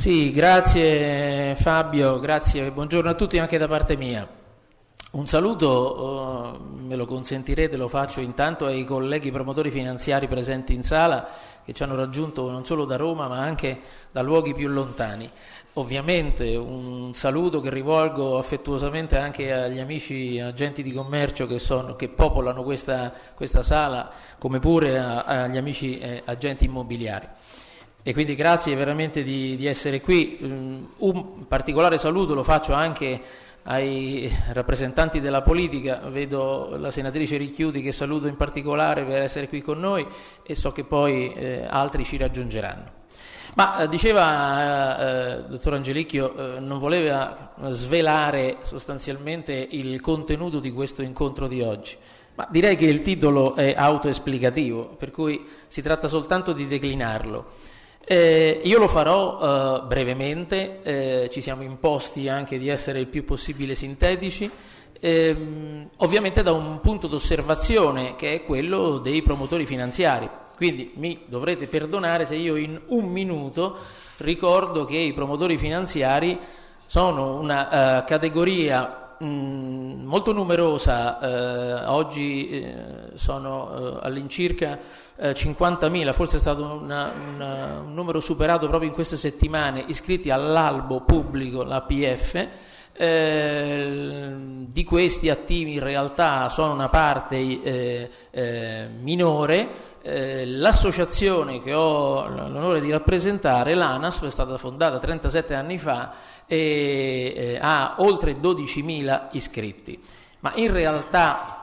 Sì, grazie Fabio, grazie, buongiorno a tutti anche da parte mia. Un saluto, eh, me lo consentirete, lo faccio intanto ai colleghi promotori finanziari presenti in sala che ci hanno raggiunto non solo da Roma ma anche da luoghi più lontani. Ovviamente un saluto che rivolgo affettuosamente anche agli amici agenti di commercio che, sono, che popolano questa, questa, sala, come pure a, agli amici eh, agenti immobiliari. E quindi grazie veramente di, di essere qui. Mm, un particolare saluto lo faccio anche ai rappresentanti della politica, vedo la senatrice Ricchiuti che saluto in particolare per essere qui con noi e so che poi eh, altri ci raggiungeranno. Ma eh, diceva eh, eh, dottor Angelicchio, eh, non voleva svelare sostanzialmente il contenuto di questo incontro di oggi. Ma direi che il titolo è autoesplicativo, per cui si tratta soltanto di declinarlo. Eh, io lo farò eh, brevemente, eh, ci siamo imposti anche di essere il più possibile sintetici, ehm, ovviamente da un punto d'osservazione che è quello dei promotori finanziari. Quindi mi dovrete perdonare se io in un minuto ricordo che i promotori finanziari sono una uh, categoria molto numerosa, eh, oggi eh, sono eh, all'incirca 50.000, eh, forse è stato una, una, un numero superato proprio in queste settimane, iscritti all'albo pubblico, l'APF. Eh, di questi attivi in realtà sono una parte eh, eh, minore. Eh, l'associazione che ho l'onore di rappresentare, l'ANASP, è stata fondata 37 anni fa e eh, ha oltre 12.000 iscritti. Ma in realtà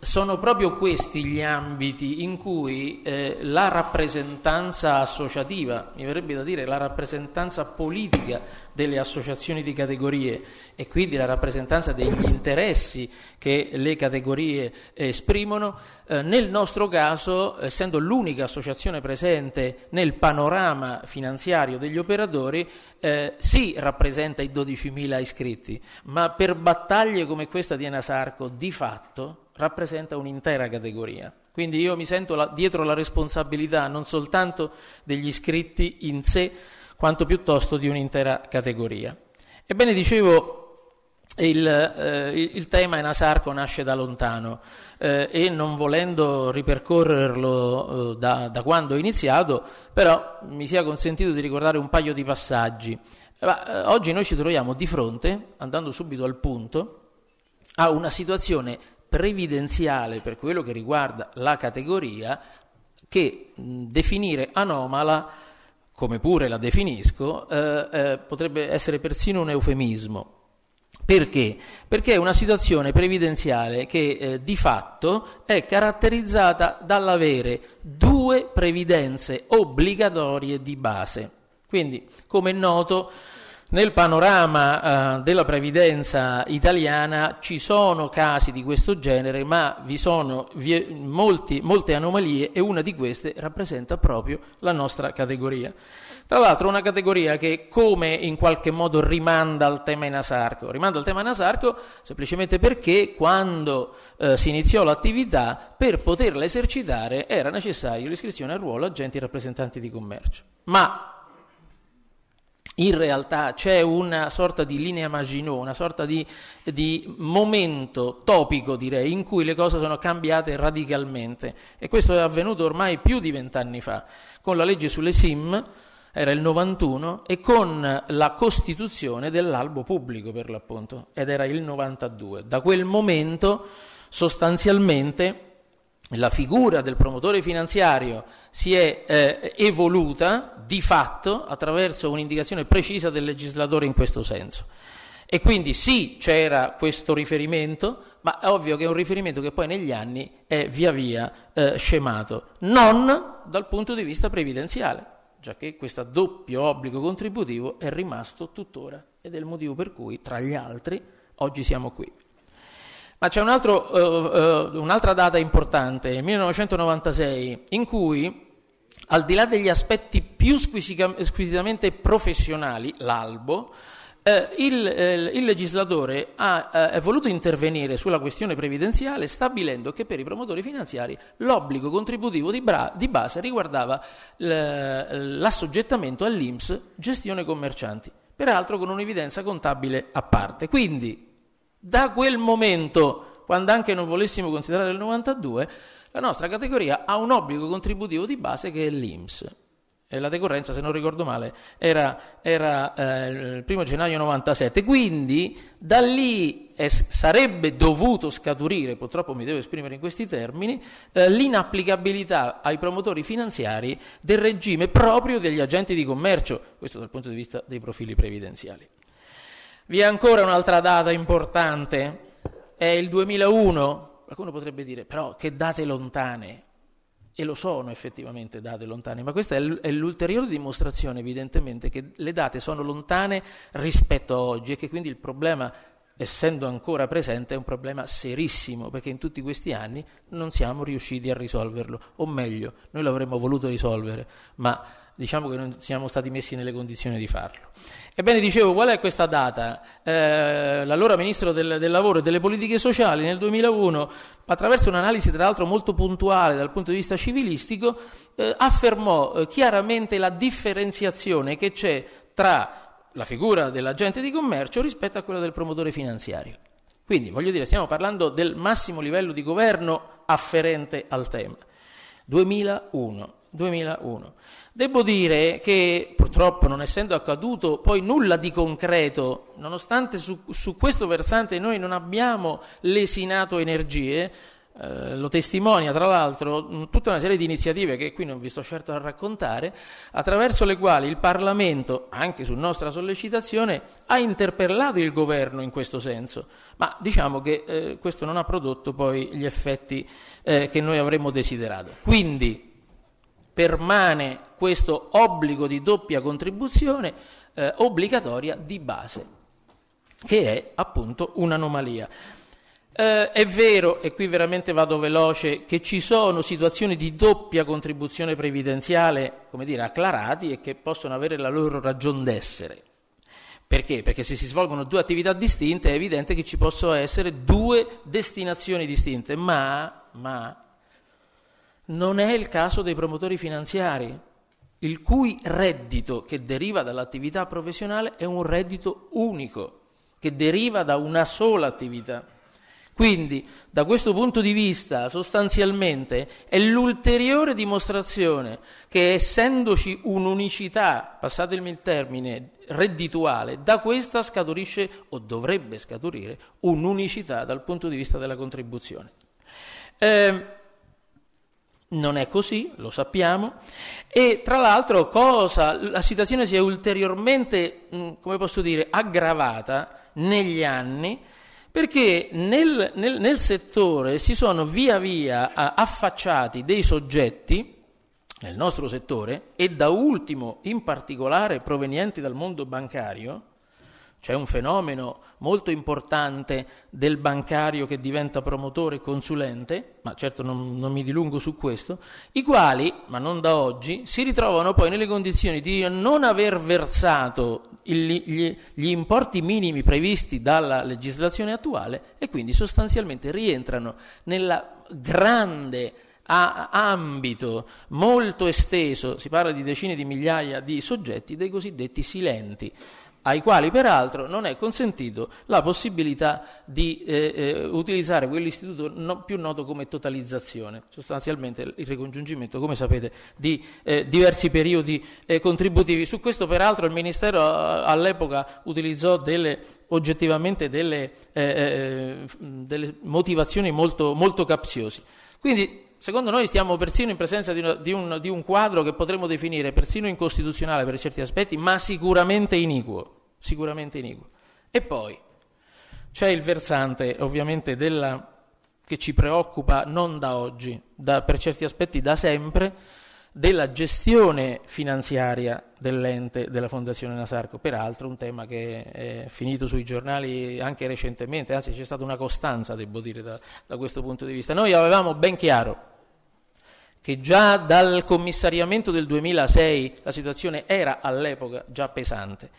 sono proprio questi gli ambiti in cui eh, la rappresentanza associativa, mi verrebbe da dire la rappresentanza politica delle associazioni di categorie e quindi la rappresentanza degli interessi che le categorie eh, esprimono, eh, nel nostro caso, essendo l'unica associazione presente nel panorama finanziario degli operatori, eh, si rappresenta i 12.000 iscritti, ma per battaglie come questa di Enasarco di fatto rappresenta un'intera categoria. Quindi io mi sento la, dietro la responsabilità non soltanto degli iscritti in sé, quanto piuttosto di un'intera categoria. Ebbene, dicevo, il, eh, il, tema Enasarco nasce da lontano eh, e non volendo ripercorrerlo eh, da, da, quando ho iniziato, però mi sia consentito di ricordare un paio di passaggi. Ma, eh, oggi noi ci troviamo di fronte, andando subito al punto, a una situazione previdenziale per quello che riguarda la categoria che mh, definire anomala come pure la definisco, eh, eh, potrebbe essere persino un eufemismo. Perché? Perché è una situazione previdenziale che eh, di fatto è caratterizzata dall'avere due previdenze obbligatorie di base. Quindi, come è noto, nel panorama eh, della previdenza italiana ci sono casi di questo genere, ma vi sono vi molti, molte anomalie e una di queste rappresenta proprio la nostra categoria. Tra l'altro una categoria che come in qualche modo rimanda al tema Enasarco, rimanda al tema Enasarco semplicemente perché quando eh, si iniziò l'attività per poterla esercitare era necessaria l'iscrizione al ruolo agenti rappresentanti di commercio. Ma in realtà c'è una sorta di linea Maginot, una sorta di, di, momento topico direi, in cui le cose sono cambiate radicalmente e questo è avvenuto ormai più di vent'anni fa, con la legge sulle SIM, era il 91, e con la costituzione dell'albo pubblico per l'appunto, ed era il 92. Da quel momento sostanzialmente la figura del promotore finanziario si è eh, evoluta di fatto attraverso un'indicazione precisa del legislatore in questo senso. E quindi sì, c'era questo riferimento, ma è ovvio che è un riferimento che poi negli anni è via via eh, scemato, non dal punto di vista previdenziale, già che questo doppio obbligo contributivo è rimasto tuttora ed è il motivo per cui, tra gli altri, oggi siamo qui. Ma c'è un altro, uh, uh, un'altra data importante, il 1996, in cui al di là degli aspetti più squisitamente professionali, l'albo, eh, il, eh, il, legislatore ha eh, voluto intervenire sulla questione previdenziale stabilendo che per i promotori finanziari l'obbligo contributivo di, bra- di base riguardava l'assoggettamento all'IMS gestione commercianti, peraltro con un'evidenza contabile a parte. Quindi, da quel momento, quando anche non volessimo considerare il 92, la nostra categoria ha un obbligo contributivo di base che è l'IMSS. E la decorrenza, se non ricordo male, era, era eh, il 1 gennaio 97. Quindi da lì è, sarebbe dovuto scaturire, purtroppo mi devo esprimere in questi termini, eh, l'inapplicabilità ai promotori finanziari del regime proprio degli agenti di commercio, questo dal punto di vista dei profili previdenziali. Vi è ancora un'altra data importante, è il 2001. Qualcuno potrebbe dire, però, che date lontane. E lo sono effettivamente date lontane, ma questa è l'ulteriore dimostrazione evidentemente che le date sono lontane rispetto a oggi e che quindi il problema, essendo ancora presente, è un problema serissimo, perché in tutti questi anni non siamo riusciti a risolverlo, o meglio, noi l'avremmo voluto risolvere, ma diciamo che non siamo stati messi nelle condizioni di farlo. Ebbene, dicevo, qual è questa data? Eh, l'allora Ministro del, del, Lavoro e delle Politiche Sociali nel 2001, attraverso un'analisi tra l'altro molto puntuale dal punto di vista civilistico, eh, affermò eh, chiaramente la differenziazione che c'è tra la figura dell'agente di commercio rispetto a quella del promotore finanziario. Quindi, voglio dire, stiamo parlando del massimo livello di governo afferente al tema. 2001. 2001. Devo dire che purtroppo non essendo accaduto poi nulla di concreto, nonostante su, su questo versante noi non abbiamo lesinato energie, eh, lo testimonia tra l'altro tutta una serie di iniziative che qui non vi sto certo a raccontare, attraverso le quali il Parlamento, anche su nostra sollecitazione, ha interpellato il governo in questo senso, ma diciamo che eh, questo non ha prodotto poi gli effetti eh, che noi avremmo desiderato. Quindi, permane questo obbligo di doppia contribuzione eh, obbligatoria di base, che è appunto un'anomalia. Eh, è vero, e qui veramente vado veloce, che ci sono situazioni di doppia contribuzione previdenziale, come dire, acclarati e che possono avere la loro ragion d'essere. Perché? Perché se si svolgono due attività distinte è evidente che ci possono essere due destinazioni distinte, ma, ma non è il caso dei promotori finanziari, il cui reddito che deriva dall'attività professionale è un reddito unico, che deriva da una sola attività. Quindi, da questo punto di vista, sostanzialmente, è l'ulteriore dimostrazione che essendoci un'unicità, passatemi il termine, reddituale, da questa scaturisce o dovrebbe scaturire un'unicità dal punto di vista della contribuzione. Eh, non è così, lo sappiamo. E tra l'altro cosa, la situazione si è ulteriormente, mm, come posso dire, aggravata negli anni perché nel, nel, nel settore si sono via via affacciati dei soggetti nel nostro settore e da ultimo in particolare provenienti dal mondo bancario c'è un fenomeno molto importante del bancario che diventa promotore e consulente, ma certo non, non mi dilungo su questo, i quali, ma non da oggi, si ritrovano poi nelle condizioni di non aver versato il, gli, gli importi minimi previsti dalla legislazione attuale e quindi sostanzialmente rientrano nella grande ambito molto esteso, si parla di decine di migliaia di soggetti, dei cosiddetti silenti ai quali peraltro non è consentito la possibilità di eh, eh, utilizzare quell'istituto no, più noto come totalizzazione, sostanzialmente il ricongiungimento, come sapete, di eh, diversi periodi eh, contributivi. Su questo peraltro il Ministero eh, all'epoca utilizzò delle, oggettivamente delle, eh, delle motivazioni molto, molto capziose. Quindi Secondo noi stiamo persino in presenza di, un, di un, di un quadro che potremmo definire persino incostituzionale per certi aspetti, ma sicuramente iniquo. Sicuramente iniquo. E poi c'è il versante ovviamente della, che ci preoccupa non da oggi, da, per certi aspetti da sempre, della gestione finanziaria dell'ente della Fondazione Nasarco, peraltro un tema che è finito sui giornali anche recentemente, anzi c'è stata una costanza, devo dire, da, da questo punto di vista. Noi avevamo ben chiaro che già dal commissariamento del 2006 la situazione era all'epoca già pesante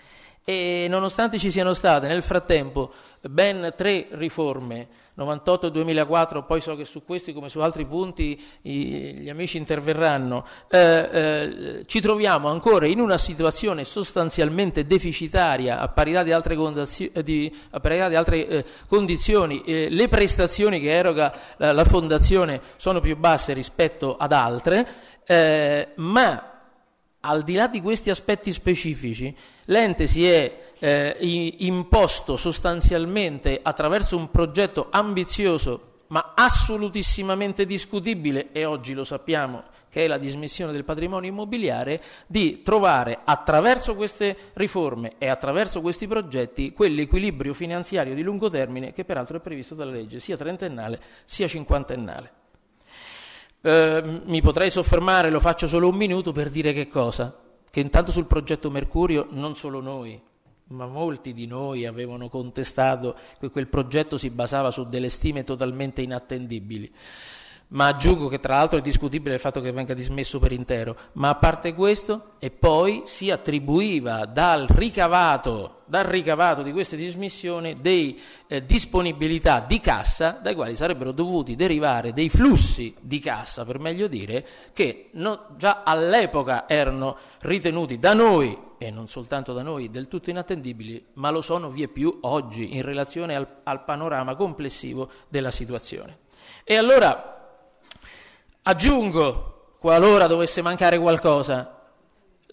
e nonostante ci siano state nel frattempo ben tre riforme, 98-2004, poi so che su questi come su altri punti i, gli amici interverranno, eh, eh, ci troviamo ancora in una situazione sostanzialmente deficitaria a parità di altre, di, a parità di altre eh, condizioni, le prestazioni che eroga la, la fondazione sono più basse rispetto ad altre, eh, ma al di là di questi aspetti specifici, l'ente si è eh, imposto sostanzialmente attraverso un progetto ambizioso ma assolutissimamente discutibile, e oggi lo sappiamo che è la dismissione del patrimonio immobiliare, di trovare attraverso queste riforme e attraverso questi progetti quell'equilibrio finanziario di lungo termine che peraltro è previsto dalla legge sia trentennale sia cinquantennale. Eh, mi potrei soffermare, lo faccio solo un minuto per dire che cosa? Che intanto sul progetto Mercurio non solo noi, ma molti di noi avevano contestato che quel progetto si basava su delle stime totalmente inattendibili ma aggiungo che tra l'altro è discutibile il fatto che venga dismesso per intero, ma a parte questo e poi si attribuiva dal ricavato, dal ricavato di queste dismissioni delle eh, disponibilità di cassa dai quali sarebbero dovuti derivare dei flussi di cassa, per meglio dire, che no, già all'epoca erano ritenuti da noi e non soltanto da noi, del tutto inattendibili, ma lo sono vie più oggi in relazione al, al panorama complessivo della situazione. E allora Aggiungo, qualora dovesse mancare qualcosa,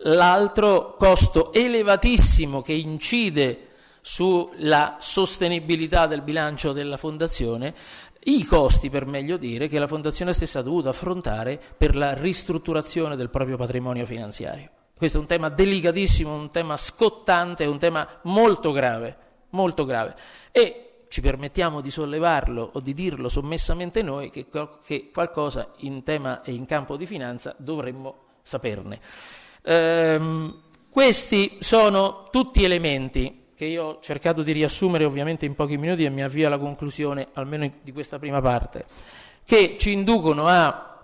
l'altro costo elevatissimo che incide sulla sostenibilità del bilancio della fondazione, i costi per meglio dire che la fondazione stessa ha dovuto affrontare per la ristrutturazione del proprio patrimonio finanziario. Questo è un tema delicatissimo, un tema scottante, un tema molto grave, molto grave. E ci permettiamo di sollevarlo o di dirlo sommessamente noi che, che qualcosa in tema e in campo di finanza dovremmo saperne. Ehm, questi sono tutti elementi che io ho cercato di riassumere ovviamente in pochi minuti e mi avvio alla conclusione almeno di questa prima parte, che ci inducono a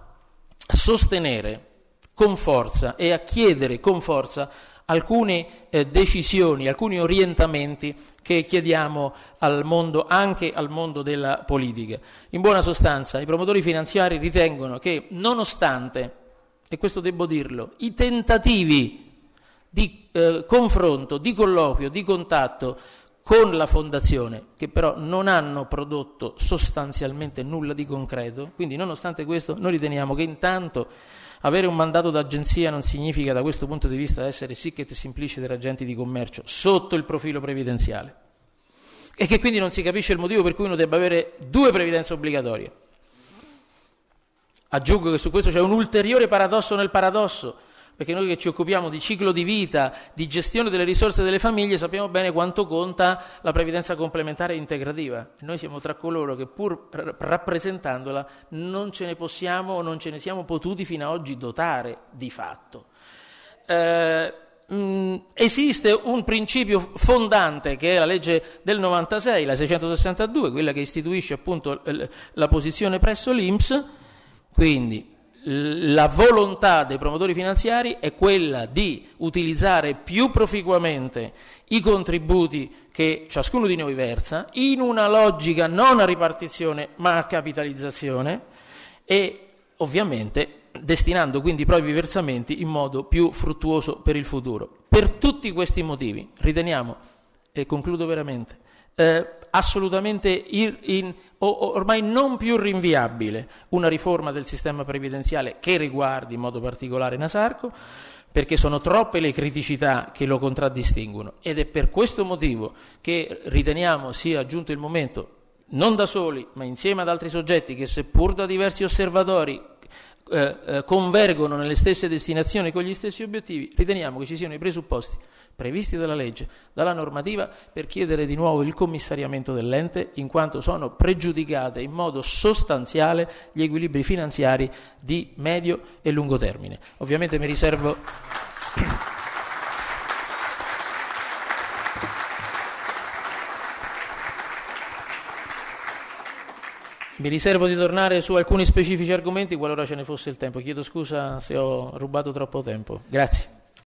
sostenere con forza e a chiedere con forza alcune eh, decisioni, alcuni orientamenti che chiediamo al mondo, anche al mondo della politica. In buona sostanza, i promotori finanziari ritengono che, nonostante, e questo devo dirlo, i tentativi di eh, confronto, di colloquio, di contatto con la fondazione, che però non hanno prodotto sostanzialmente nulla di concreto, quindi nonostante questo noi riteniamo che intanto avere un mandato d'agenzia non significa da questo punto di vista essere sic et simpliciter agenti di commercio sotto il profilo previdenziale e che quindi non si capisce il motivo per cui uno debba avere due previdenze obbligatorie. Aggiungo che su questo c'è un ulteriore paradosso nel paradosso perché noi che ci occupiamo di ciclo di vita, di gestione delle risorse delle famiglie, sappiamo bene quanto conta la previdenza complementare e integrativa. Noi siamo tra coloro che pur rappresentandola non ce ne possiamo o non ce ne siamo potuti fino ad oggi dotare di fatto. Eh, mm, esiste un principio fondante che è la legge del 96, la 662, quella che istituisce appunto la posizione presso l'INPS, quindi la volontà dei promotori finanziari è quella di utilizzare più proficuamente i contributi che ciascuno di noi versa in una logica non a ripartizione ma a capitalizzazione e ovviamente destinando quindi i propri versamenti in modo più fruttuoso per il futuro. Per tutti questi motivi riteniamo, e concludo veramente, eh, assolutamente in, in, ormai non più rinviabile una riforma del sistema previdenziale che riguardi in modo particolare Nasarco, perché sono troppe le criticità che lo contraddistinguono ed è per questo motivo che riteniamo sia giunto il momento, non da soli, ma insieme ad altri soggetti che seppur da diversi osservatori eh, eh convergono nelle stesse destinazioni con gli stessi obiettivi, riteniamo che ci siano i presupposti previsti dalla legge, dalla normativa, per chiedere di nuovo il commissariamento dell'ente, in quanto sono pregiudicate in modo sostanziale gli equilibri finanziari di medio e lungo termine. Ovviamente mi riservo... Mi riservo di tornare su alcuni specifici argomenti qualora ce ne fosse il tempo. Chiedo scusa se ho rubato troppo tempo. Grazie.